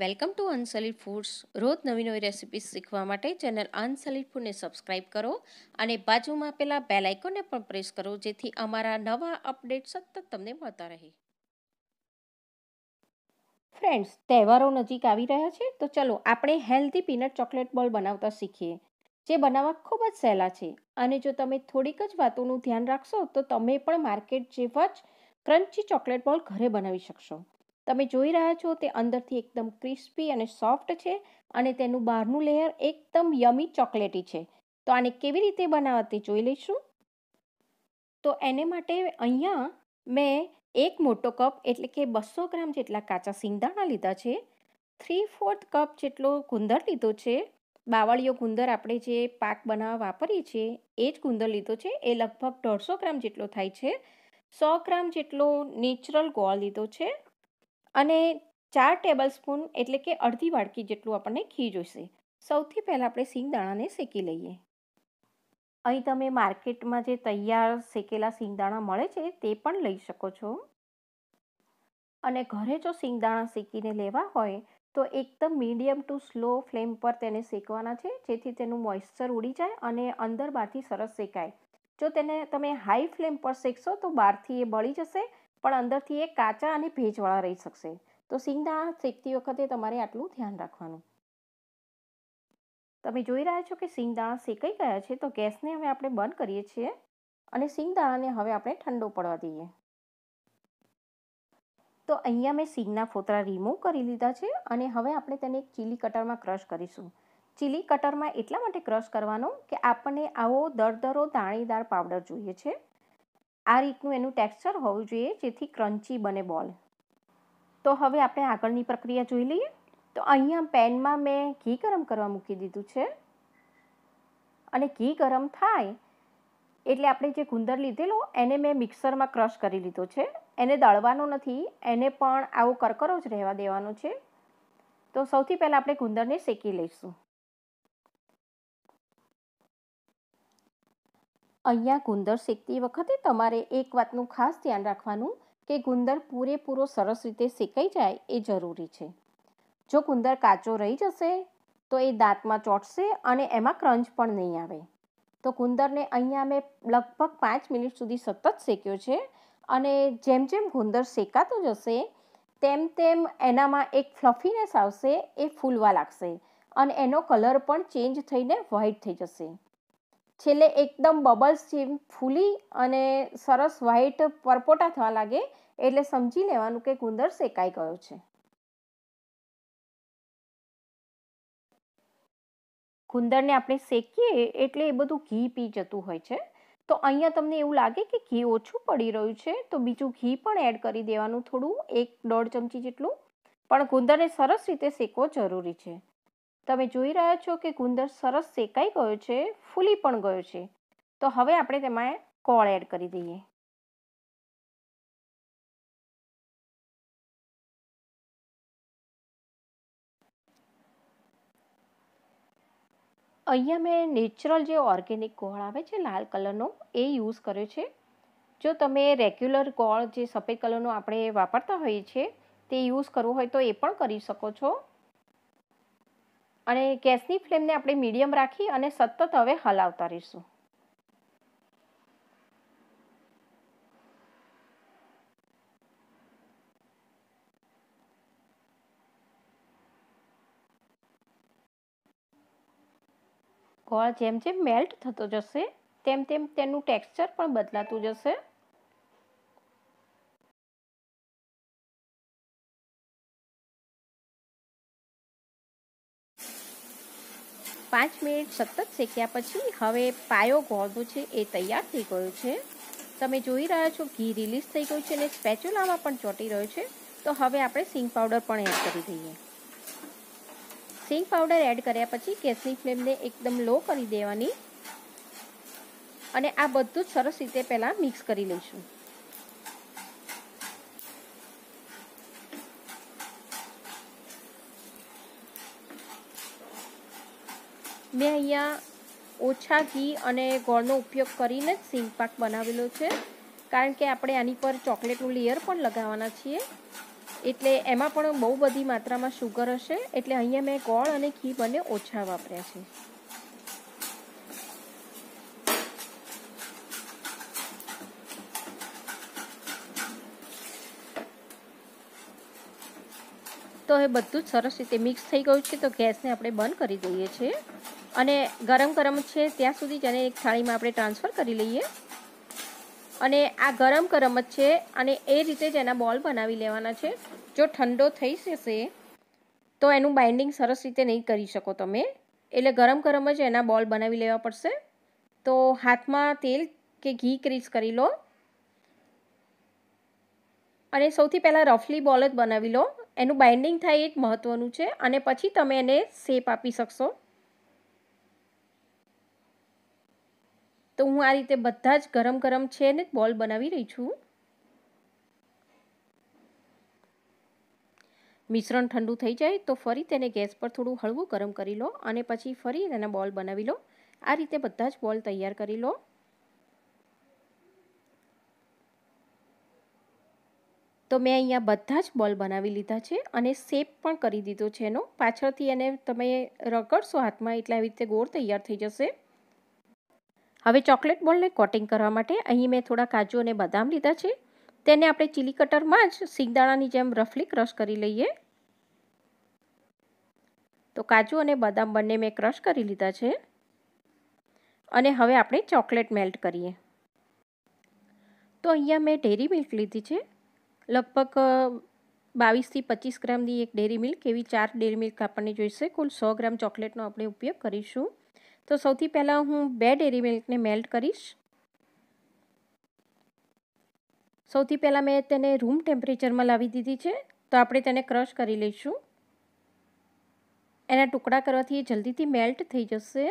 welcome to અનસલિડ foods રોજ નવી નવી રેસિપીસ શીખવા માટે ચેનલ અનસલિડ ફૂડને સબસ્ક્રાઈબ કરો અને બાજુમાં પેલા બેલ આઇકોનને પણ પ્રેસ કરો જેથી અમારા નવા અપડેટ સતત તમને મળતા રહે ફ્રેન્ડ્સ તહેવારો નજીક આવી રહ્યા છે તો ચલો આપણે હેલ્ધી પીનટ ચોકલેટ બોલ બનાવતા શીખીએ જે બનાવવા ખૂબ જ સહેલા છે અને જો તમે થોડીક જ વાતોનું ધ્યાન રાખશો તો તમે પણ માર્કેટ જેવા જ ક્રન્ચી ચોકલેટ બોલ ઘરે બનાવી શકશો તમે જોઈ રહ્યા છો તે અંદરથી એકદમ ક્રિસ્પી અને સોફ્ટ છે અને તેનું બહારનું લેયર એકદમ યમી ચોકલેટી છે તો આને કેવી રીતે બનાવવા તે જોઈ લઈશું તો એને માટે અહીંયા મેં એક મોટો કપ એટલે કે બસો ગ્રામ જેટલા કાચા સિંગદાણા લીધા છે થ્રી ફોર્થ કપ જેટલો ગુંદર લીધો છે બાવળીયો ગુંદર આપણે જે પાક બનાવવા વાપરીએ છીએ એ જ ગુંદર લીધો છે એ લગભગ દોઢસો ગ્રામ જેટલો થાય છે સો ગ્રામ જેટલો નેચરલ ગોળ લીધો છે અને ચાર ટેબલ સ્પૂન એટલે કે અડધી વાડકી જેટલું આપણને ઘી જોઈશે સૌથી પહેલાં આપણે સિંગદાણાને શેકી લઈએ અહીં તમે માર્કેટમાં જે તૈયાર શેકેલા સિંગદાણા મળે છે તે પણ લઈ શકો છો અને ઘરે જો સિંગદાણા શેકીને લેવા હોય તો એકદમ મીડિયમ ટુ સ્લો ફ્લેમ પર તેને શેકવાના છે જેથી તેનું મોઇશ્ચર ઉડી જાય અને અંદર બહારથી સરસ શેકાય જો તેને તમે હાઈ ફ્લેમ પર શેકશો તો બહારથી એ બળી જશે પણ અંદરથી એ કાચા અને ભેજવાળા રહી શકશે તો સિંગના શેકતી વખતે તમારે આટલું ધ્યાન રાખવાનું તમે જોઈ રહ્યા છો કે સિંગદાણા શેકાઈ ગયા છે તો ગેસને હવે આપણે બંધ કરીએ છીએ અને સિંગદાણાને હવે આપણે ઠંડો પડવા દઈએ તો અહીંયા મેં સિંગના ફોતરા રિમૂવ કરી લીધા છે અને હવે આપણે તેને એક ચીલી કટરમાં ક્રશ કરીશું ચીલી કટરમાં એટલા માટે ક્રશ કરવાનો કે આપણને આવો દરદરો દાણેદાર પાવડર જોઈએ છે આ રીતનું એનું ટેક્સચર હોવું જોઈએ જેથી ક્રન્ચી બને બોલ તો હવે આપણે આગળની પ્રક્રિયા જોઈ લઈએ તો અહીંયા પેનમાં મેં ઘી ગરમ કરવા મૂકી દીધું છે અને ઘી ગરમ થાય એટલે આપણે જે ગુંદર લીધેલો એને મેં મિક્સરમાં ક્રશ કરી લીધો છે એને દળવાનો નથી એને પણ આવો કરકરો જ રહેવા દેવાનો છે તો સૌથી પહેલાં આપણે ગુંદરને શેકી લઈશું અહીંયા ગુંદર શેકતી વખતે તમારે એક વાતનું ખાસ ધ્યાન રાખવાનું કે ગુંદર પૂરેપૂરો સરસ રીતે શેકાઈ જાય એ જરૂરી છે જો ગુંદર કાચો રહી જશે તો એ દાંતમાં ચોટશે અને એમાં ક્રંચ પણ નહીં આવે તો ગુંદરને અહીંયા મેં લગભગ પાંચ મિનિટ સુધી સતત શેક્યો છે અને જેમ જેમ ગુંદર શેકાતો જશે તેમ તેમ એનામાં એક ફ્લફીનેસ આવશે એ ફૂલવા લાગશે અને એનો કલર પણ ચેન્જ થઈને વ્હાઈટ થઈ જશે છેલ્લે એકદમ બબલ્સ જેમ ફૂલી અને સરસ વ્હાઈટ પરપોટા થવા લાગે એટલે સમજી લેવાનું કે ગુંદર શેકાઈ ગયો છે ગુંદરને આપણે શેકીએ એટલે એ બધું ઘી પી જતું હોય છે તો અહીંયા તમને એવું લાગે કે ઘી ઓછું પડી રહ્યું છે તો બીજું ઘી પણ એડ કરી દેવાનું થોડું એક દોઢ ચમચી જેટલું પણ ગુંદરને સરસ રીતે શેકવો જરૂરી છે તમે જોઈ રહ્યા છો કે ગુંદર સરસ શેકાઈ ગયો છે ફૂલી પણ ગયો છે તો હવે આપણે તેમાં કોળ એડ કરી દઈએ અહીંયા મેં નેચરલ જે ઓર્ગેનિક ગોળ આવે છે લાલ કલરનો એ યુઝ કર્યો છે જો તમે રેગ્યુલર ગોળ જે સફેદ કલરનો આપણે વાપરતા હોઈએ છીએ તે યુઝ કરવો હોય તો એ પણ કરી શકો છો અને ગેસની ફ્લેમને આપણે મીડિયમ રાખી અને સતત હવે હલાવતા રહીશું ગોળ જેમ જેમ મેલ્ટ થતો જશે તેમ તેમ તેનું ટેક્સચર પણ બદલાતું જશે પાંચ મિનિટ સતત શેક્યા પછી હવે પાયો ગોળવો છે એ તૈયાર થઈ ગયો છે તમે જોઈ રહ્યા છો ઘી રિલીઝ થઈ ગયું છે અને સ્પેચ્યુલામાં પણ ચોંટી રહ્યો છે તો હવે આપણે સિંગ પાવડર પણ એડ કરી દઈએ સિંગ પાવડર એડ કર્યા પછી ગેસની ફ્લેમને એકદમ લો કરી દેવાની અને આ બધું જ સરસ રીતે પહેલાં મિક્સ કરી લઈશું મેં અહીંયા ઓછા ઘી અને ગોળનો ઉપયોગ કરીને જ પાક બનાવેલો છે કારણ કે આપણે આની પર ચોકલેટનું લેયર પણ લગાવવાના છીએ એટલે એમાં પણ બહુ બધી માત્રામાં શુગર હશે એટલે અહીંયા મેં ગોળ અને ઘી બંને ઓછા વાપર્યા છે તો હવે બધું જ સરસ રીતે મિક્સ થઈ ગયું છે તો ગેસને આપણે બંધ કરી દઈએ છીએ અને ગરમ ગરમ છે ત્યાં સુધી જ એને એક થાળીમાં આપણે ટ્રાન્સફર કરી લઈએ અને આ ગરમ ગરમ જ છે અને એ રીતે જ એના બોલ બનાવી લેવાના છે જો ઠંડો થઈ જશે તો એનું બાઇન્ડિંગ સરસ રીતે નહીં કરી શકો તમે એટલે ગરમ ગરમ જ એના બોલ બનાવી લેવા પડશે તો હાથમાં તેલ કે ઘી ક્રીસ કરી લો અને સૌથી પહેલાં રફલી બોલ જ બનાવી લો એનું બાઇન્ડિંગ થાય એ જ મહત્ત્વનું છે અને પછી તમે એને શેપ આપી શકશો તો હું આ રીતે બધા જ ગરમ ગરમ છે ને બોલ બનાવી રહી છું મિશ્રણ ઠંડુ થઈ જાય તો ફરી તેને ગેસ પર થોડું હળવું ગરમ કરી લો અને પછી ફરી તેના બોલ બનાવી લો આ રીતે બધા જ બોલ તૈયાર કરી લો તો મેં અહીંયા બધા જ બોલ બનાવી લીધા છે અને શેપ પણ કરી દીધો છે એનો પાછળથી એને તમે રગડશો હાથમાં એટલે આવી રીતે ગોળ તૈયાર થઈ જશે હવે ચોકલેટ બોલને કોટિંગ કરવા માટે અહીં મેં થોડા કાજુ અને બદામ લીધા છે તેને આપણે ચીલી કટરમાં જ સિંગદાણાની જેમ રફલી ક્રશ કરી લઈએ તો કાજુ અને બદામ બંને મેં ક્રશ કરી લીધા છે અને હવે આપણે ચોકલેટ મેલ્ટ કરીએ તો અહીંયા મેં ડેરી મિલ્ક લીધી છે લગભગ બાવીસથી પચીસ ગ્રામની એક ડેરી મિલ્ક એવી ચાર ડેરી મિલ્ક આપણને જોઈશે કુલ સો ગ્રામ ચોકલેટનો આપણે ઉપયોગ કરીશું તો સૌથી પહેલાં હું બે ડેરી મિલ્કને મેલ્ટ કરીશ સૌથી પહેલાં મેં તેને રૂમ ટેમ્પરેચરમાં લાવી દીધી છે તો આપણે તેને ક્રશ કરી લઈશું એના ટુકડા કરવાથી એ જલ્દીથી મેલ્ટ થઈ જશે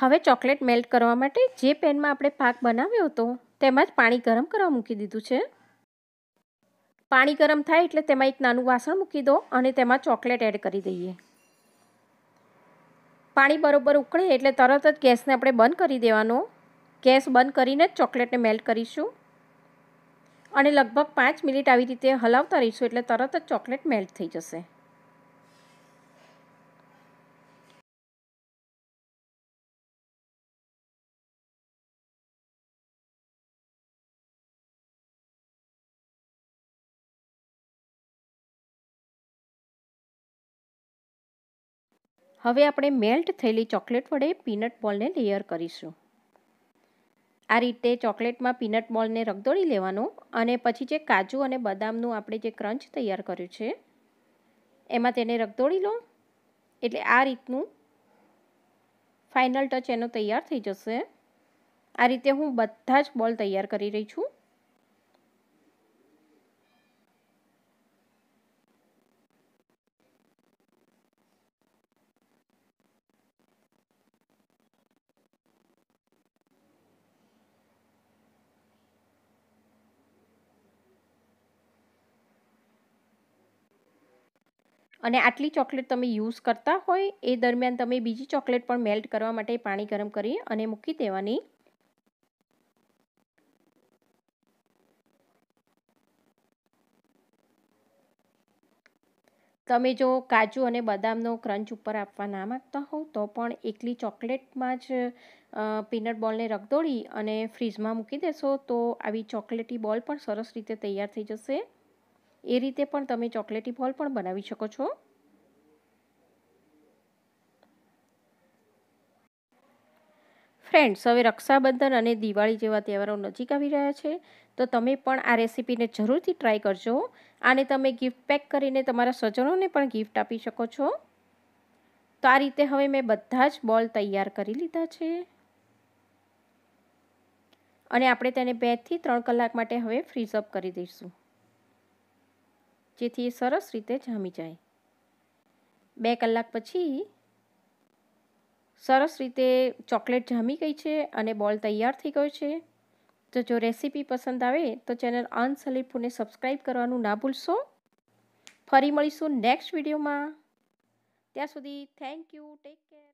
હવે ચોકલેટ મેલ્ટ કરવા માટે જે પેનમાં આપણે પાક બનાવ્યો હતો તેમાં જ પાણી ગરમ કરવા મૂકી દીધું છે પાણી ગરમ થાય એટલે તેમાં એક નાનું વાસણ મૂકી દો અને તેમાં ચોકલેટ એડ કરી દઈએ પાણી બરોબર ઉકળે એટલે તરત જ ગેસને આપણે બંધ કરી દેવાનો ગેસ બંધ કરીને જ ચોકલેટને મેલ્ટ કરીશું અને લગભગ પાંચ મિનિટ આવી રીતે હલાવતા રહીશું એટલે તરત જ ચોકલેટ મેલ્ટ થઈ જશે હવે આપણે મેલ્ટ થયેલી ચોકલેટ વડે પીનટ બોલને લેયર કરીશું આ રીતે ચોકલેટમાં પીનટ બોલને રગદોળી લેવાનો અને પછી જે કાજુ અને બદામનું આપણે જે ક્રંચ તૈયાર કર્યું છે એમાં તેને રગદોળી લો એટલે આ રીતનું ફાઇનલ ટચ એનો તૈયાર થઈ જશે આ રીતે હું બધા જ બોલ તૈયાર કરી રહી છું અને આટલી ચોકલેટ તમે યુઝ કરતા હોય એ દરમિયાન તમે બીજી ચોકલેટ પણ મેલ્ટ કરવા માટે પાણી ગરમ કરી અને મૂકી દેવાની તમે જો કાજુ અને બદામનો ક્રંચ ઉપર આપવા ના માગતા હોવ તો પણ એકલી ચોકલેટમાં જ પીનટ બોલને રગદોળી અને ફ્રીજમાં મૂકી દેશો તો આવી ચોકલેટી બોલ પણ સરસ રીતે તૈયાર થઈ જશે એ રીતે પણ તમે ચોકલેટી બોલ પણ બનાવી શકો છો ફ્રેન્ડ્સ હવે રક્ષાબંધન અને દિવાળી જેવા તહેવારો નજીક આવી રહ્યા છે તો તમે પણ આ રેસીપીને જરૂરથી ટ્રાય કરજો આને તમે ગિફ્ટ પેક કરીને તમારા સ્વજનોને પણ ગિફ્ટ આપી શકો છો તો આ રીતે હવે મેં બધા જ બોલ તૈયાર કરી લીધા છે અને આપણે તેને બેથી ત્રણ કલાક માટે હવે ફ્રીઝ અપ કરી દઈશું જેથી એ સરસ રીતે જામી જાય બે કલાક પછી સરસ રીતે ચોકલેટ જામી ગઈ છે અને બોલ તૈયાર થઈ ગયો છે તો જો રેસીપી પસંદ આવે તો ચેનલ અનસલીડ ફૂડને સબસ્ક્રાઈબ કરવાનું ના ભૂલશો ફરી મળીશું નેક્સ્ટ વિડીયોમાં ત્યાં સુધી થેન્ક યુ ટેક કેર